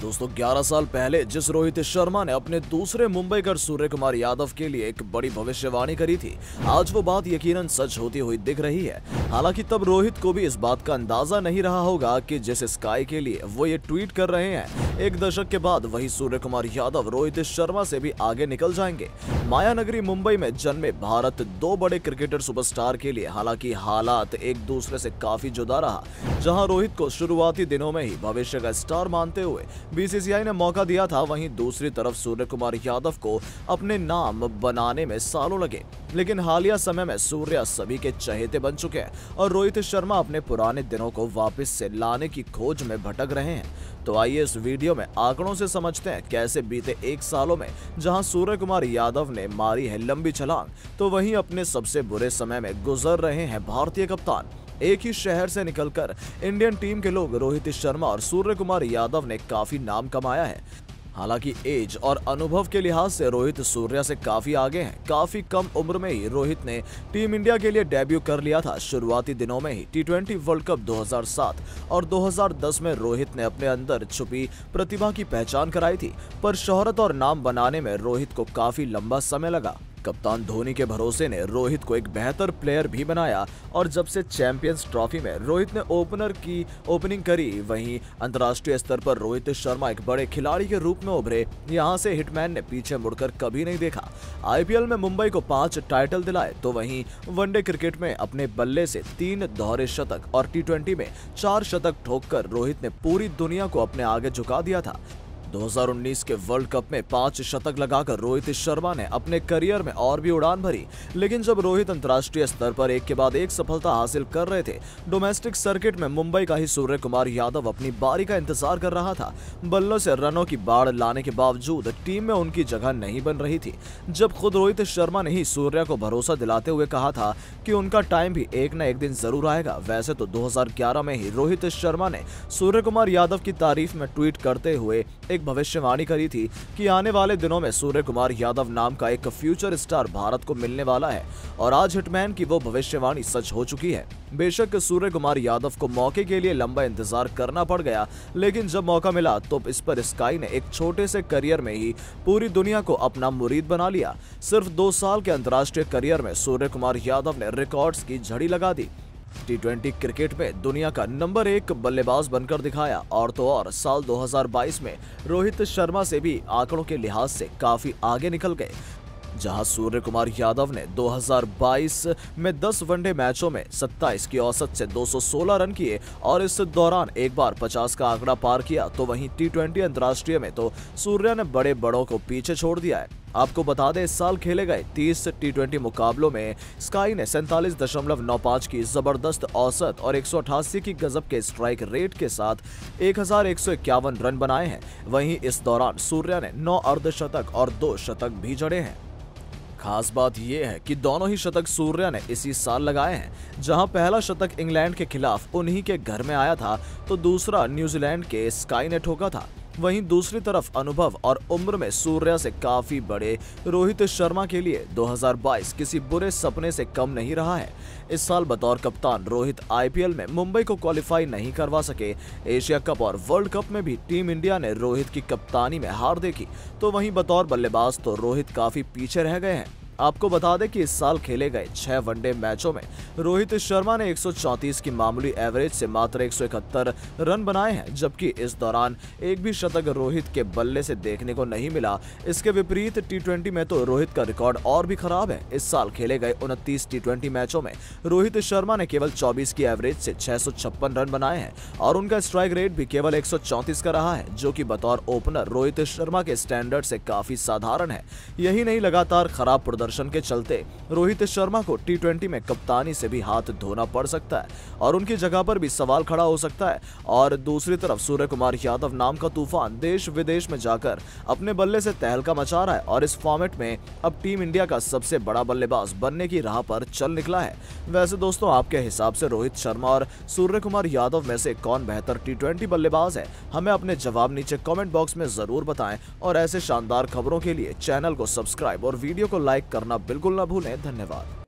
दोस्तों 11 साल पहले जिस रोहित शर्मा ने अपने दूसरे मुंबई कर सूर्य कुमार यादव के लिए एक बड़ी भविष्यवाणी करी थी आज वो बात यकीनन सच होती हुई दिख रही है हालांकि तब रोहित को भी इस बात का अंदाजा नहीं रहा होगा कि जिस स्काई के लिए वो ये ट्वीट कर रहे हैं एक दशक के बाद वही सूर्य कुमार यादव रोहित शर्मा से भी आगे निकल जाएंगे माया नगरी मुंबई में जन्मे भारत दो बड़े क्रिकेटर सुपरस्टार के लिए हालांकि हालात एक दूसरे से काफी जुदा रहा जहां रोहित को शुरुआती दिनों में ही भविष्य का स्टार मानते हुए बीसीसीआई ने मौका दिया था वहीं दूसरी तरफ सूर्य कुमार यादव को अपने नाम बनाने में सालों लगे लेकिन हालिया समय में सूर्य सभी के चहेते बन चुके हैं और रोहित शर्मा अपने पुराने दिनों को वापस से लाने की खोज में भटक रहे हैं तो आइए इस वीडियो में आंकड़ों से समझते हैं कैसे बीते एक सालों में जहां सूर्य कुमार यादव ने मारी है लंबी छलांग तो वहीं अपने सबसे बुरे समय में गुजर रहे हैं भारतीय कप्तान एक ही शहर से निकलकर इंडियन टीम के लोग रोहित शर्मा और सूर्य कुमार यादव ने काफी नाम कमाया है हालांकि एज और अनुभव के लिहाज से रोहित सूर्य से काफी आगे हैं काफी कम उम्र में ही रोहित ने टीम इंडिया के लिए डेब्यू कर लिया था शुरुआती दिनों में ही टी वर्ल्ड कप 2007 और 2010 में रोहित ने अपने अंदर छुपी प्रतिभा की पहचान कराई थी पर शोहरत और नाम बनाने में रोहित को काफी लंबा समय लगा कप्तान धोनी के भरोसे ने रोहित को एक बेहतर प्लेयर भी बनाया और जब से चैंपियंस ट्रॉफी में रोहित ने ओपनर की ओपनिंग करी वहीं अंतर्राष्ट्रीय स्तर पर रोहित शर्मा एक बड़े खिलाड़ी के रूप में उभरे यहां से हिटमैन ने पीछे मुड़कर कभी नहीं देखा आईपीएल में मुंबई को पांच टाइटल दिलाए तो वही वनडे क्रिकेट में अपने बल्ले से तीन दोहरे शतक और टी में चार शतक ठोक रोहित ने पूरी दुनिया को अपने आगे झुका दिया था 2019 के वर्ल्ड कप में पांच शतक लगाकर रोहित शर्मा ने अपने करियर में और भी उड़ान भरी लेकिन जब रोहित अंतर्राष्ट्रीय स्तर पर एक के बाद एक सफलता हासिल कर रहे थे डोमेस्टिक सर्किट में मुंबई का ही सूर्य कुमार यादव अपनी बारी का इंतजार कर रहा था बल्लों से रनों की बाढ़ लाने के बावजूद टीम में उनकी जगह नहीं बन रही थी जब खुद रोहित शर्मा ने ही सूर्य को भरोसा दिलाते हुए कहा था की उनका टाइम भी एक न एक दिन जरूर आएगा वैसे तो दो में ही रोहित शर्मा ने सूर्य कुमार यादव की तारीफ में ट्वीट करते हुए एक एक भविष्यवाणी करी थी कि आने वाले दिनों में सूर्य कुमार यादव नाम का एक फ्यूचर स्टार भारत को मिलने वाला है और आज हिटमैन की वो भविष्यवाणी सच हो चुकी है बेशक सूर्य कुमार यादव को मौके के लिए लंबा इंतजार करना पड़ गया लेकिन जब मौका मिला तो इस पर स्काई ने एक छोटे से करियर में ही पूरी दुनिया को अपना मुरीद बना लिया सिर्फ दो साल के अंतर्राष्ट्रीय करियर में सूर्य कुमार यादव ने रिकॉर्ड की झड़ी लगा दी टी क्रिकेट में दुनिया का नंबर एक बल्लेबाज बनकर दिखाया और तो और साल 2022 में रोहित शर्मा से भी आंकड़ों के लिहाज से काफी आगे निकल गए जहां सूर्य कुमार यादव ने 2022 में 10 वनडे मैचों में 27 की औसत से 216 रन किए और इस दौरान एक बार 50 का आंकड़ा पार किया तो वहीं टी ट्वेंटी अंतर्राष्ट्रीय में तो सूर्या ने बड़े बड़ों को पीछे छोड़ दिया है आपको बता दें इस साल खेले गए 30 टी ट्वेंटी मुकाबलों में स्काई ने सैंतालीस की जबरदस्त औसत और एक की गजब के स्ट्राइक रेट के साथ एक रन बनाए हैं वहीं इस दौरान सूर्या ने नौ अर्धशतक और दो शतक भी जड़े हैं खास बात यह है कि दोनों ही शतक सूर्या ने इसी साल लगाए हैं जहां पहला शतक इंग्लैंड के खिलाफ उन्हीं के घर में आया था तो दूसरा न्यूजीलैंड के स्काई ने ठोका था वहीं दूसरी तरफ अनुभव और उम्र में सूर्या से काफी बड़े रोहित शर्मा के लिए 2022 किसी बुरे सपने से कम नहीं रहा है इस साल बतौर कप्तान रोहित आईपीएल में मुंबई को क्वालिफाई नहीं करवा सके एशिया कप और वर्ल्ड कप में भी टीम इंडिया ने रोहित की कप्तानी में हार देखी तो वहीं बतौर बल्लेबाज तो रोहित काफी पीछे रह गए हैं आपको बता दें कि इस साल खेले गए छह वनडे मैचों में रोहित शर्मा ने 134 की मामूली एवरेज से मात्र 171 रन बनाए हैं जबकि इस दौरान एक भी शतक रोहित के बल्ले से देखने को नहीं मिला इसके विपरीत टी में तो रोहित का रिकॉर्ड और भी खराब है इस साल खेले गए उनतीस टी मैचों में रोहित शर्मा ने केवल चौबीस की एवरेज से छह रन बनाए हैं और उनका स्ट्राइक रेट भी केवल एक का रहा है जो की बतौर ओपनर रोहित शर्मा के स्टैंडर्ड से काफी साधारण है यही नहीं लगातार खराब प्रदर्शन के चलते रोहित शर्मा को टी में कप्तानी से भी हाथ धोना पड़ सकता है और उनकी जगह पर भी सवाल खड़ा हो सकता है और दूसरी तरफ सूर्य कुमार यादव नाम का तूफान देश विदेश में जाकर अपने बल्ले से तहलका मचा रहा है और इस फॉर्मेट में अब टीम इंडिया का सबसे बड़ा बल्लेबाज बनने की राह पर चल निकला है वैसे दोस्तों आपके हिसाब से रोहित शर्मा और सूर्य कुमार यादव में से कौन बेहतर टी बल्लेबाज है हमें अपने जवाब नीचे कॉमेंट बॉक्स में जरूर बताएं और ऐसे शानदार खबरों के लिए चैनल को सब्सक्राइब और वीडियो को लाइक करना बिल्कुल ना भूलें धन्यवाद